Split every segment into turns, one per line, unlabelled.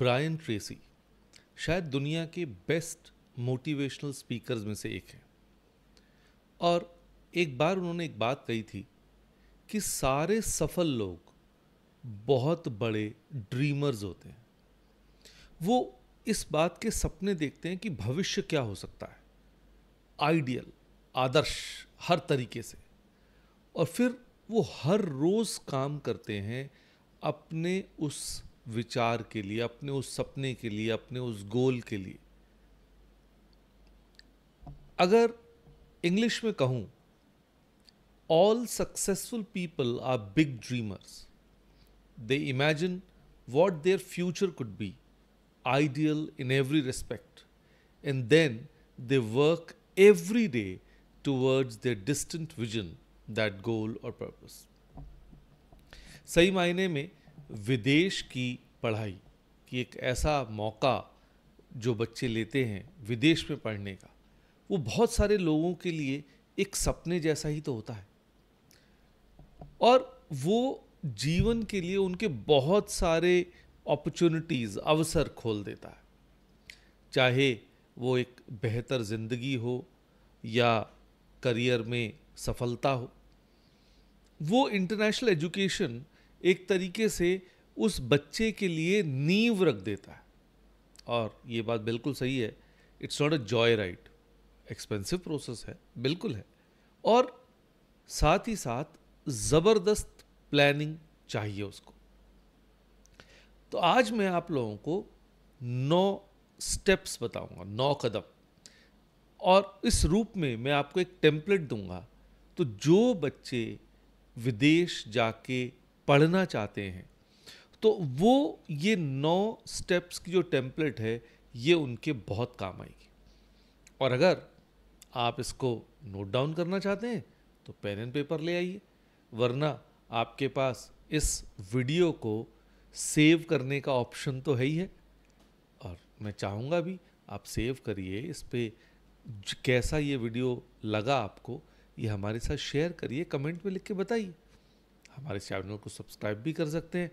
Brian Tracy शायद दुनिया के बेस्ट मोटिवेशनल स्पीकर्स में से एक हैं और एक बार उन्होंने एक बात कही थी कि सारे सफल लोग बहुत बड़े ड्रीमर्स होते हैं वो इस बात के सपने देखते हैं कि भविष्य क्या हो सकता है आइडियल आदर्श हर तरीके से और फिर वो हर रोज़ काम करते हैं अपने उस विचार के लिए अपने उस सपने के लिए अपने उस गोल के लिए अगर इंग्लिश में कहूं all successful people are big dreamers they imagine what their future could be ideal in every respect and then they work every day towards their distant vision that goal और पर्पज सही मायने में विदेश की पढ़ाई कि एक ऐसा मौका जो बच्चे लेते हैं विदेश में पढ़ने का वो बहुत सारे लोगों के लिए एक सपने जैसा ही तो होता है और वो जीवन के लिए उनके बहुत सारे अपॉर्चुनिटीज़ अवसर खोल देता है चाहे वो एक बेहतर ज़िंदगी हो या करियर में सफलता हो वो इंटरनेशनल एजुकेशन एक तरीके से उस बच्चे के लिए नींव रख देता है और ये बात बिल्कुल सही है it's not a joy right expensive process है बिल्कुल है और साथ ही साथ ज़बरदस्त प्लानिंग चाहिए उसको तो आज मैं आप लोगों को नौ स्टेप्स बताऊंगा नौ कदम और इस रूप में मैं आपको एक टेम्पलेट दूंगा तो जो बच्चे विदेश जाके पढ़ना चाहते हैं तो वो ये नौ स्टेप्स की जो टेम्पलेट है ये उनके बहुत काम आएगी और अगर आप इसको नोट डाउन करना चाहते हैं तो पेन एंड पेपर ले आइए वरना आपके पास इस वीडियो को सेव करने का ऑप्शन तो है ही है और मैं चाहूँगा भी आप सेव करिए इस पर कैसा ये वीडियो लगा आपको ये हमारे साथ शेयर करिए कमेंट में लिख के बताइए हमारे चैनल को सब्सक्राइब भी कर सकते हैं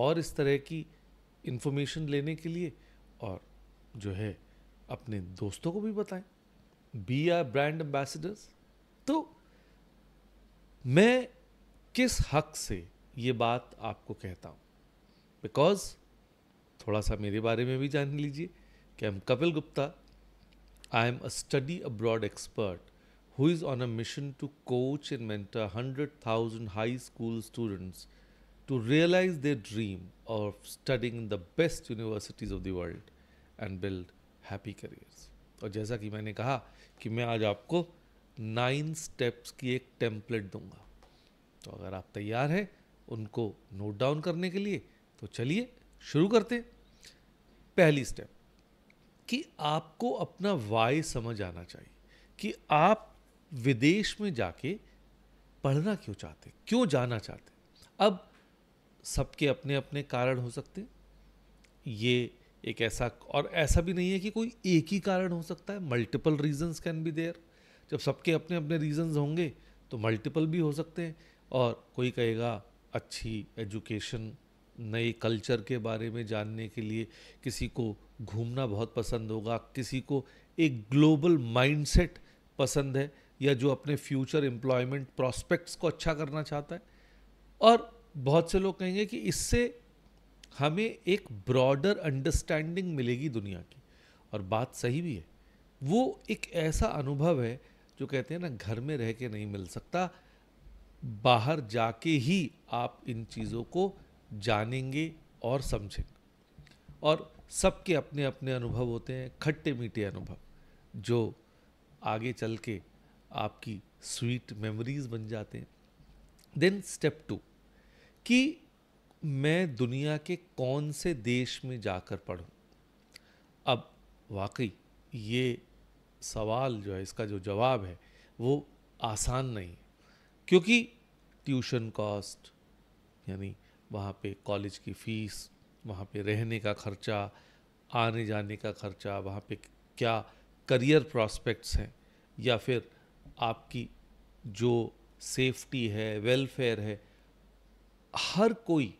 और इस तरह की इन्फॉर्मेशन लेने के लिए और जो है अपने दोस्तों को भी बताएं बी आर ब्रांड एम्बेसडर्स तो मैं किस हक से ये बात आपको कहता हूँ बिकॉज थोड़ा सा मेरे बारे में भी जान लीजिए कि हम am Kapil Gupta I am a study abroad expert who is on a mission to coach and mentor 100,000 high school students to realize their dream of studying in the best universities of the world and build happy careers. और जैसा कि मैंने कहा कि मैं आज आपको nine steps की एक टेम्पलेट दूंगा तो अगर आप तैयार हैं उनको नोट डाउन करने के लिए तो चलिए शुरू करते हैं पहली स्टेप कि आपको अपना वाई समझ आना चाहिए कि आप विदेश में जाके पढ़ना क्यों चाहते क्यों जाना चाहते अब सबके अपने अपने कारण हो सकते ये एक ऐसा और ऐसा भी नहीं है कि कोई एक ही कारण हो सकता है multiple reasons can be there जब सबके अपने अपने रीजंस होंगे तो मल्टीपल भी हो सकते हैं और कोई कहेगा अच्छी एजुकेशन नए कल्चर के बारे में जानने के लिए किसी को घूमना बहुत पसंद होगा किसी को एक ग्लोबल माइंडसेट पसंद है या जो अपने फ्यूचर एम्प्लॉयमेंट प्रॉस्पेक्ट्स को अच्छा करना चाहता है और बहुत से लोग कहेंगे कि इससे हमें एक ब्रॉडर अंडरस्टैंडिंग मिलेगी दुनिया की और बात सही भी है वो एक ऐसा अनुभव है जो कहते हैं ना घर में रह के नहीं मिल सकता बाहर जाके ही आप इन चीज़ों को जानेंगे और समझेंगे और सबके अपने अपने अनुभव होते हैं खट्टे मीठे अनुभव जो आगे चल के आपकी स्वीट मेमोरीज बन जाते हैं देन स्टेप टू कि मैं दुनिया के कौन से देश में जाकर पढ़ूं अब वाकई ये सवाल जो है इसका जो जवाब है वो आसान नहीं है क्योंकि ट्यूशन कॉस्ट यानी वहाँ पे कॉलेज की फ़ीस वहाँ पे रहने का खर्चा आने जाने का खर्चा वहाँ पे क्या करियर प्रॉस्पेक्ट्स हैं या फिर आपकी जो सेफ्टी है वेलफेयर है हर कोई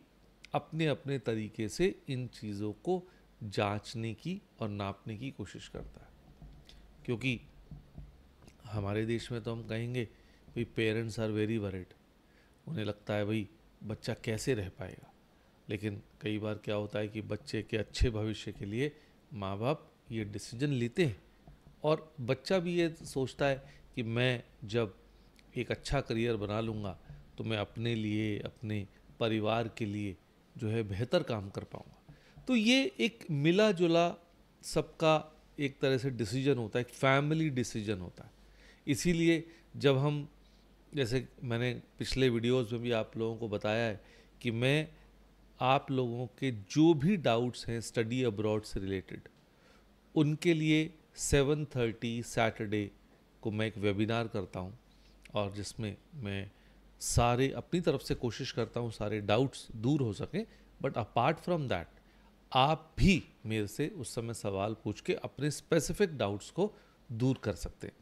अपने अपने तरीके से इन चीज़ों को जांचने की और नापने की कोशिश करता है क्योंकि हमारे देश में तो हम कहेंगे भाई पेरेंट्स आर वेरी वरिड उन्हें लगता है भाई बच्चा कैसे रह पाएगा लेकिन कई बार क्या होता है कि बच्चे के अच्छे भविष्य के लिए माँ बाप ये डिसीजन लेते हैं और बच्चा भी ये सोचता है कि मैं जब एक अच्छा करियर बना लूँगा तो मैं अपने लिए अपने परिवार के लिए जो है बेहतर काम कर पाऊँगा तो ये एक मिला जुला सबका एक तरह से डिसीजन होता है एक फैमिली डिसीजन होता है इसीलिए जब हम जैसे मैंने पिछले वीडियोस में भी आप लोगों को बताया है कि मैं आप लोगों के जो भी डाउट्स हैं स्टडी अब्रॉड से रिलेटेड उनके लिए 7:30 सैटरडे को मैं एक वेबिनार करता हूँ और जिसमें मैं सारे अपनी तरफ से कोशिश करता हूँ सारे डाउट्स दूर हो सकें बट अपार्ट फ्रॉम दैट आप भी मेरे से उस समय सवाल पूछ के अपने स्पेसिफिक डाउट्स को दूर कर सकते हैं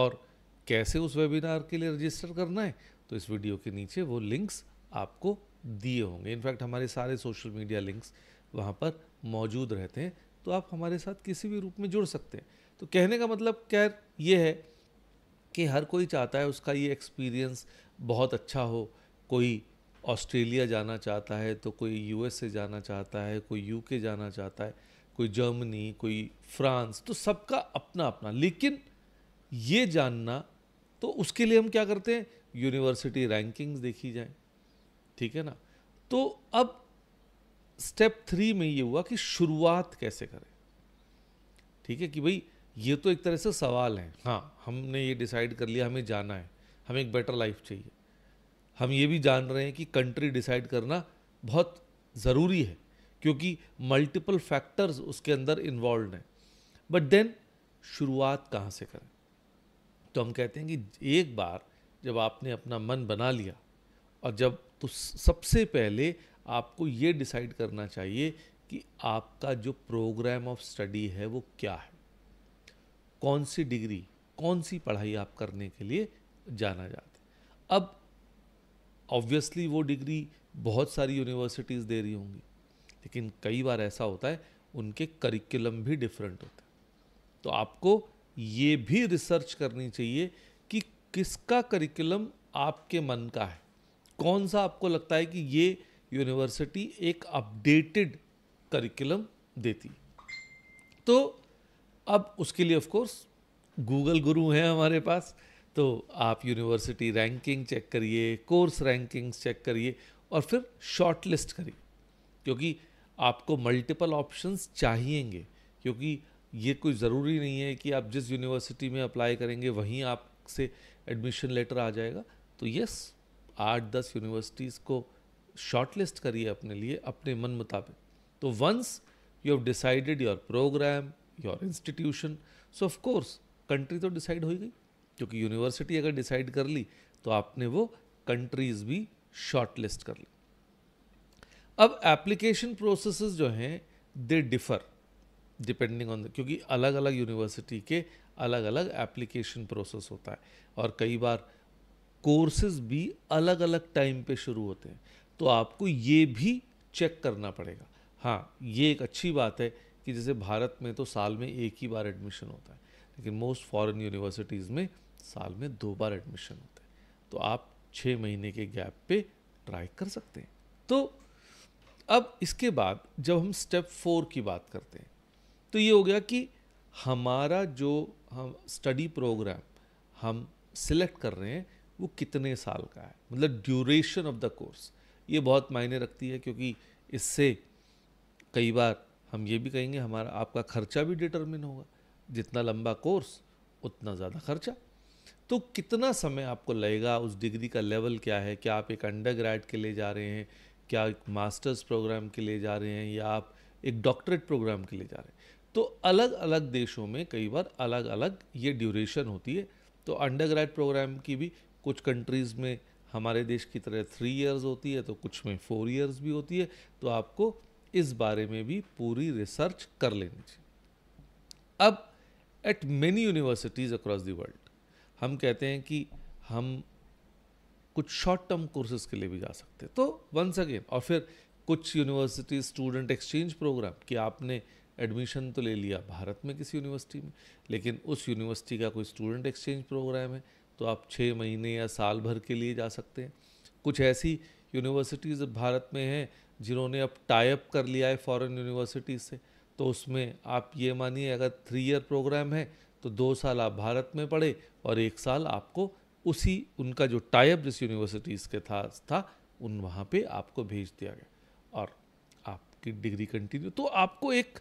और कैसे उस वेबिनार के लिए रजिस्टर करना है तो इस वीडियो के नीचे वो लिंक्स आपको दिए होंगे इनफैक्ट हमारे सारे सोशल मीडिया लिंक्स वहाँ पर मौजूद रहते हैं तो आप हमारे साथ किसी भी रूप में जुड़ सकते हैं तो कहने का मतलब क्या ये है कि हर कोई चाहता है उसका ये एक्सपीरियंस बहुत अच्छा हो कोई ऑस्ट्रेलिया जाना चाहता है तो कोई यूएसए जाना चाहता है कोई यूके जाना चाहता है कोई जर्मनी कोई फ्रांस तो सबका अपना अपना लेकिन ये जानना तो उसके लिए हम क्या करते हैं यूनिवर्सिटी रैंकिंग्स देखी जाए ठीक है ना तो अब स्टेप थ्री में ये हुआ कि शुरुआत कैसे करें ठीक है कि भाई ये तो एक तरह से सवाल है हाँ हमने ये डिसाइड कर लिया हमें जाना है हमें एक बेटर लाइफ चाहिए हम ये भी जान रहे हैं कि कंट्री डिसाइड करना बहुत ज़रूरी है क्योंकि मल्टीपल फैक्टर्स उसके अंदर इन्वॉल्व हैं बट देन शुरुआत कहाँ से करें तो हम कहते हैं कि एक बार जब आपने अपना मन बना लिया और जब तो सबसे पहले आपको ये डिसाइड करना चाहिए कि आपका जो प्रोग्राम ऑफ स्टडी है वो क्या है कौन सी डिग्री कौन सी पढ़ाई आप करने के लिए जाना जाते अब ऑब्वियसली वो डिग्री बहुत सारी यूनिवर्सिटीज़ दे रही होंगी लेकिन कई बार ऐसा होता है उनके करिकुलम भी डिफरेंट होते हैं तो आपको ये भी रिसर्च करनी चाहिए कि किसका करिकुलम आपके मन का है कौन सा आपको लगता है कि ये यूनिवर्सिटी एक अपडेटेड करिकुलम देती तो अब उसके लिए ऑफ़ कोर्स गूगल गुरु हैं हमारे पास तो आप यूनिवर्सिटी रैंकिंग चेक करिए कोर्स रैंकिंग्स चेक करिए और फिर शॉर्ट लिस्ट करिए क्योंकि आपको मल्टीपल ऑप्शंस चाहिएंगे क्योंकि ये कोई ज़रूरी नहीं है कि आप जिस यूनिवर्सिटी में अप्लाई करेंगे वहीं आपसे एडमिशन लेटर आ जाएगा तो यस आठ दस यूनिवर्सिटीज़ को शॉर्ट लिस्ट करिए अपने लिए अपने मन मुताबिक तो once you have decided your programme your institution so of course country तो डिसाइड हो गई क्योंकि यूनिवर्सिटी अगर डिसाइड कर ली तो आपने वो कंट्रीज भी शॉर्ट लिस्ट कर ली अब एप्लीकेशन प्रोसेस जो हैं दे डिफर डिपेंडिंग ऑन क्योंकि अलग अलग यूनिवर्सिटी के अलग अलग एप्लीकेशन प्रोसेस होता है और कई बार कोर्सेज भी अलग अलग टाइम पे शुरू होते हैं तो आपको ये भी चेक करना पड़ेगा हाँ ये एक अच्छी बात है कि जैसे भारत में तो साल में एक ही बार एडमिशन होता है लेकिन मोस्ट फॉरेन यूनिवर्सिटीज़ में साल में दो बार एडमिशन होता है तो आप छः महीने के गैप पे ट्राई कर सकते हैं तो अब इसके बाद जब हम स्टेप फोर की बात करते हैं तो ये हो गया कि हमारा जो हम स्टडी प्रोग्राम हम सिलेक्ट कर रहे हैं वो कितने साल का है मतलब ड्यूरेशन ऑफ द कोर्स ये बहुत मायने रखती है क्योंकि इससे कई बार हम ये भी कहेंगे हमारा आपका खर्चा भी डिटर्मिन होगा जितना लंबा कोर्स उतना ज़्यादा खर्चा तो कितना समय आपको लगेगा उस डिग्री का लेवल क्या है क्या आप एक अंडर ग्रेड के लिए जा रहे हैं क्या एक मास्टर्स प्रोग्राम के लिए जा रहे हैं या आप एक डॉक्टरेट प्रोग्राम के लिए जा रहे हैं तो अलग अलग देशों में कई बार अलग अलग ये ड्यूरेशन होती है तो अंडर प्रोग्राम की भी कुछ कंट्रीज़ में हमारे देश की तरह थ्री इयर्स होती है तो कुछ में फोर इयर्स भी होती है तो आपको इस बारे में भी पूरी रिसर्च कर लेनी चाहिए अब at many universities across the world हम कहते हैं कि हम कुछ शॉर्ट टर्म कोर्सेज के लिए भी जा सकते हैं तो वंस अगेन और फिर कुछ यूनिवर्सिटी स्टूडेंट एक्सचेंज प्रोग्राम कि आपने एडमिशन तो ले लिया भारत में किसी यूनिवर्सिटी में लेकिन उस यूनिवर्सिटी का कोई स्टूडेंट एक्सचेंज प्रोग्राम है तो आप छः महीने या साल भर के लिए जा सकते हैं कुछ ऐसी यूनिवर्सिटीज़ भारत में हैं जिन्होंने अब टाइप कर लिया है फॉरेन यूनिवर्सिटी से तो उसमें आप ये मानिए अगर थ्री ईयर प्रोग्राम है तो दो साल आप भारत में पढ़े और एक साल आपको उसी उनका जो टाइप जिस यूनिवर्सिटीज़ के था था उन वहाँ पे आपको भेज दिया गया और आपकी डिग्री कंटिन्यू तो आपको एक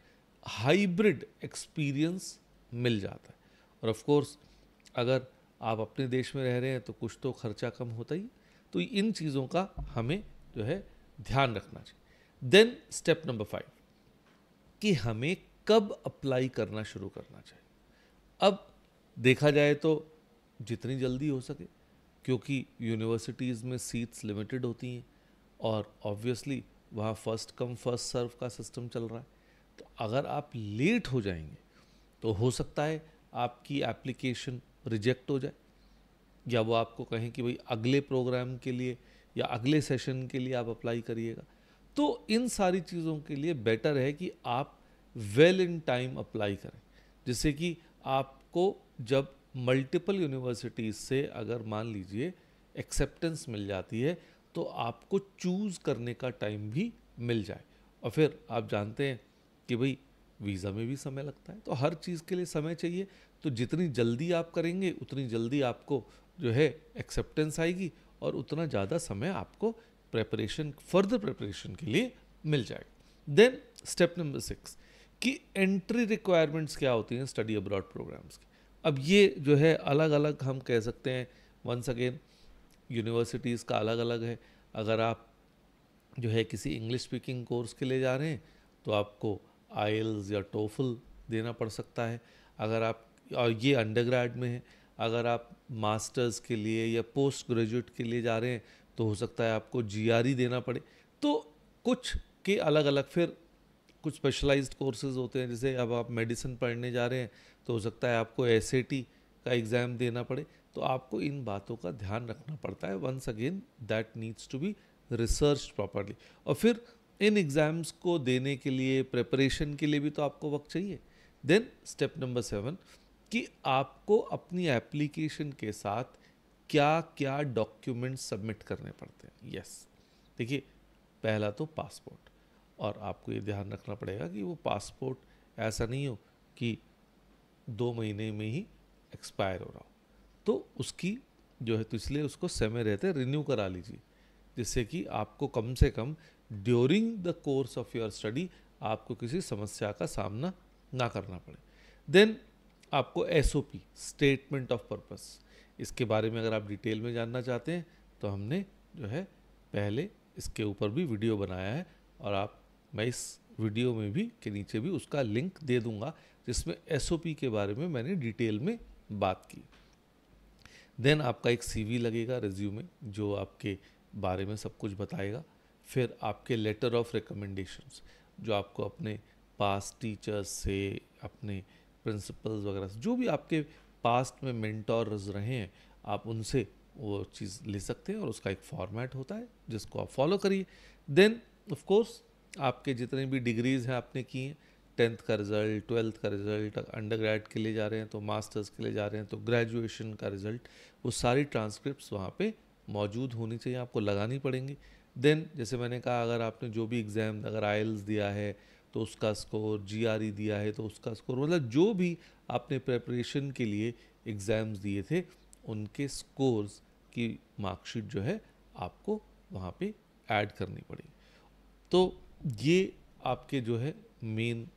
हाइब्रिड एक्सपीरियंस मिल जाता है और ऑफ कोर्स अगर आप अपने देश में रह रहे हैं तो कुछ तो खर्चा कम होता ही तो इन चीज़ों का हमें जो है ध्यान रखना चाहिए देन स्टेप नंबर फाइव कि हमें कब अप्लाई करना शुरू करना चाहिए अब देखा जाए तो जितनी जल्दी हो सके क्योंकि यूनिवर्सिटीज़ में सीट्स लिमिटेड होती हैं और ऑब्वियसली वहाँ फर्स्ट कम फर्स्ट सर्व का सिस्टम चल रहा है तो अगर आप लेट हो जाएंगे तो हो सकता है आपकी एप्लीकेशन रिजेक्ट हो जाए या वो आपको कहें कि भाई अगले प्रोग्राम के लिए या अगले सेशन के लिए आप अप्लाई करिएगा तो इन सारी चीज़ों के लिए बेटर है कि आप वेल इन टाइम अप्लाई करें जिससे कि आपको जब मल्टीपल यूनिवर्सिटीज़ से अगर मान लीजिए एक्सेप्टेंस मिल जाती है तो आपको चूज़ करने का टाइम भी मिल जाए और फिर आप जानते हैं कि भाई वीज़ा में भी समय लगता है तो हर चीज़ के लिए समय चाहिए तो जितनी जल्दी आप करेंगे उतनी जल्दी आपको जो है एक्सेप्टेंस आएगी और उतना ज़्यादा समय आपको प्रेपरेशन फर्दर प्रेपरेशन के लिए मिल जाएगा देन स्टेप नंबर सिक्स कि एंट्री रिक्वायरमेंट्स क्या होती हैं स्टडी अब्रॉड प्रोग्राम्स की अब ये जो है अलग अलग हम कह सकते हैं वंस अगेन यूनिवर्सिटीज़ का अलग अलग है अगर आप जो है किसी इंग्लिश स्पीकिंग कोर्स के लिए जा रहे हैं तो आपको आयल्स या टोफल देना पड़ सकता है अगर आप और ये अंडर में है अगर आप मास्टर्स के लिए या पोस्ट ग्रेजुएट के लिए जा रहे हैं तो हो सकता है आपको जी e देना पड़े तो कुछ के अलग अलग फिर कुछ स्पेशलाइज्ड कोर्सेज होते हैं जैसे अब आप मेडिसिन पढ़ने जा रहे हैं तो हो सकता है आपको एस का एग्ज़ाम देना पड़े तो आपको इन बातों का ध्यान रखना पड़ता है once again that needs to be research properly और फिर इन एग्ज़ाम्स को देने के लिए प्रेपरेशन के लिए भी तो आपको वक्त चाहिए देन स्टेप नंबर सेवन कि आपको अपनी एप्लीकेशन के साथ क्या क्या डॉक्यूमेंट सबमिट करने पड़ते हैं यस देखिए पहला तो पासपोर्ट और आपको ये ध्यान रखना पड़ेगा कि वो पासपोर्ट ऐसा नहीं हो कि दो महीने में ही एक्सपायर हो रहा हो तो उसकी जो है तो इसलिए उसको समय रहते रिन्यू करा लीजिए जिससे कि आपको कम से कम during the course of your study आपको किसी समस्या का सामना ना करना पड़े देन आपको S O P statement of purpose इसके बारे में अगर आप डिटेल में जानना चाहते हैं तो हमने जो है पहले इसके ऊपर भी वीडियो बनाया है और आप मैं इस वीडियो में भी के नीचे भी उसका लिंक दे दूंगा जिसमें एस ओ पी के बारे में मैंने डिटेल में बात की देन आपका एक सी वी लगेगा रिज्यूमे जो आपके बारे में सब कुछ बताएगा फिर आपके लेटर ऑफ रिकमेंडेशंस जो आपको अपने पास टीचर्स से अपने प्रिंसिपल्स वगैरह जो भी आपके पास्ट में मेंटर्स रहे हैं आप उनसे वो चीज़ ले सकते हैं और उसका एक फॉर्मेट होता है जिसको आप फॉलो करिए देन ऑफ कोर्स आपके जितने भी डिग्रीज़ हैं आपने की हैं टेंथ का रिज़ल्ट ट्वेल्थ का रिज़ल्ट अंडर ग्रेड के लिए जा रहे हैं तो मास्टर्स के लिए जा रहे हैं तो ग्रेजुएशन का रिज़ल्ट वो सारी ट्रांसक्रिप्ट वहाँ पर मौजूद होनी चाहिए आपको लगानी पड़ेंगी देन जैसे मैंने कहा अगर आपने जो भी एग्ज़ाम अगर आयल्स दिया है तो उसका स्कोर जी e दिया है तो उसका स्कोर मतलब जो भी आपने प्रेपरेशन के लिए एग्ज़ाम्स दिए थे उनके स्कोर्स की मार्कशीट जो है आपको वहाँ पे ऐड करनी पड़ेगी तो ये आपके जो है मेन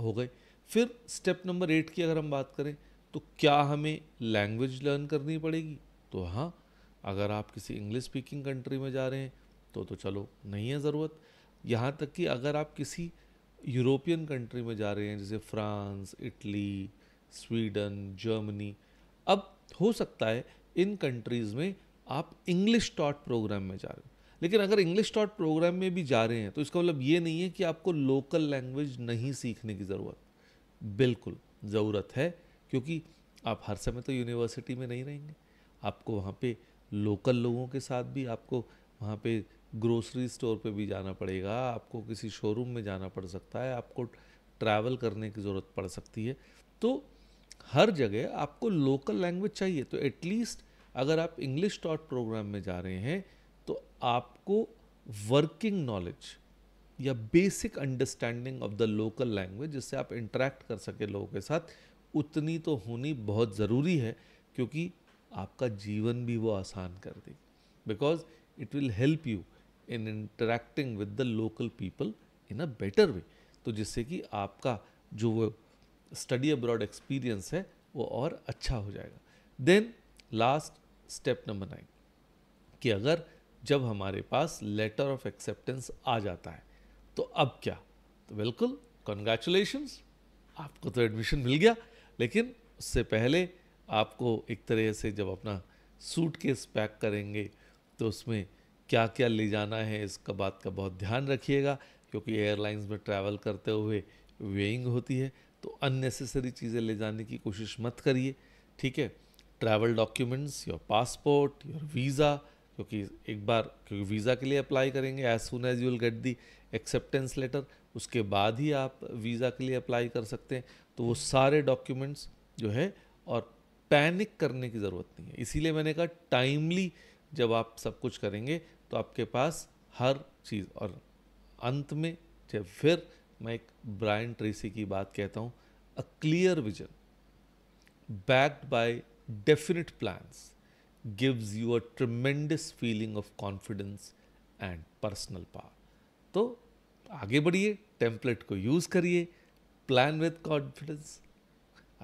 हो गए फिर स्टेप नंबर एट की अगर हम बात करें तो क्या हमें लैंग्वेज लर्न करनी पड़ेगी तो हाँ अगर आप किसी इंग्लिश स्पीकिंग कंट्री में जा रहे हैं तो तो चलो नहीं है ज़रूरत यहाँ तक कि अगर आप किसी यूरोपियन कंट्री में जा रहे हैं जैसे फ्रांस इटली स्वीडन जर्मनी अब हो सकता है इन कंट्रीज़ में आप इंग्लिश टॉट प्रोग्राम में जा रहे हो लेकिन अगर इंग्लिश टॉट प्रोग्राम में भी जा रहे हैं तो इसका मतलब ये नहीं है कि आपको लोकल लैंग्वेज नहीं सीखने की ज़रूरत बिल्कुल ज़रूरत है क्योंकि आप हर समय तो यूनिवर्सिटी में नहीं रहेंगे आपको वहाँ पे लोकल लोगों के साथ भी आपको वहाँ पे ग्रोसरी स्टोर पे भी जाना पड़ेगा आपको किसी शोरूम में जाना पड़ सकता है आपको ट्रैवल करने की ज़रूरत पड़ सकती है तो हर जगह आपको लोकल लैंग्वेज चाहिए तो एटलीस्ट अगर आप इंग्लिश डॉट प्रोग्राम में जा रहे हैं तो आपको वर्किंग नॉलेज या basic understanding of the local language जिससे आप इंटरेक्ट कर सके लोगों के साथ उतनी तो होनी बहुत ज़रूरी है क्योंकि आपका जीवन भी वो आसान कर देगी because it will help you in interacting with the local people in a better way तो जिससे कि आपका जो वो स्टडी अब्रॉड एक्सपीरियंस है वो और अच्छा हो जाएगा then last step number nine कि अगर जब हमारे पास लेटर ऑफ एक्सेप्टेंस आ जाता है तो अब क्या तो बिल्कुल कॉन्ग्रेचुलेशंस आपको तो एडमिशन मिल गया लेकिन उससे पहले आपको एक तरह से जब अपना सूट केस पैक करेंगे तो उसमें क्या क्या ले जाना है इसका बात का बहुत ध्यान रखिएगा क्योंकि एयरलाइंस में ट्रैवल करते हुए वेइंग होती है तो अननेसेसरी चीज़ें ले जाने की कोशिश मत करिए ठीक है travel documents your passport your visa क्योंकि एक बार क्योंकि वीज़ा के लिए अप्लाई करेंगे as soon as you will get the acceptance letter उसके बाद ही आप वीज़ा के लिए अप्लाई कर सकते हैं तो वो सारे डॉक्यूमेंट्स जो है और पैनिक करने की ज़रूरत नहीं है इसीलिए मैंने कहा टाइमली जब आप सब कुछ करेंगे तो आपके पास हर चीज़ और अंत में जब फिर मैं एक ब्रायन ट्रेसी की बात कहता हूँ a clear vision backed by definite plans gives you a tremendous feeling of confidence and personal power तो आगे बढ़िए टेम्पलेट को यूज़ करिए plan with confidence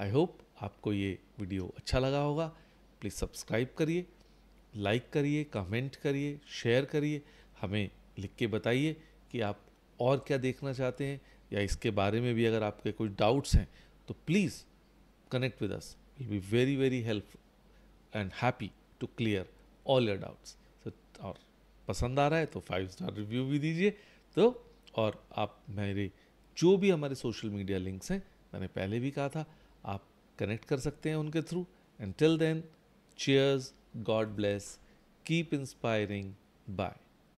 I hope आपको ये वीडियो अच्छा लगा होगा प्लीज़ सब्सक्राइब करिए लाइक करिए कमेंट करिए शेयर करिए हमें लिख के बताइए कि आप और क्या देखना चाहते हैं या इसके बारे में भी अगर आपके कोई डाउट्स हैं तो please connect with us will be very very helpful and happy to clear all your doubts और पसंद आ रहा है तो फाइव स्टार रिव्यू भी दीजिए तो और आप मेरे जो भी हमारे सोशल मीडिया लिंक्स हैं मैंने पहले भी कहा था आप कनेक्ट कर सकते हैं उनके through and till then cheers God bless. Keep inspiring. Bye.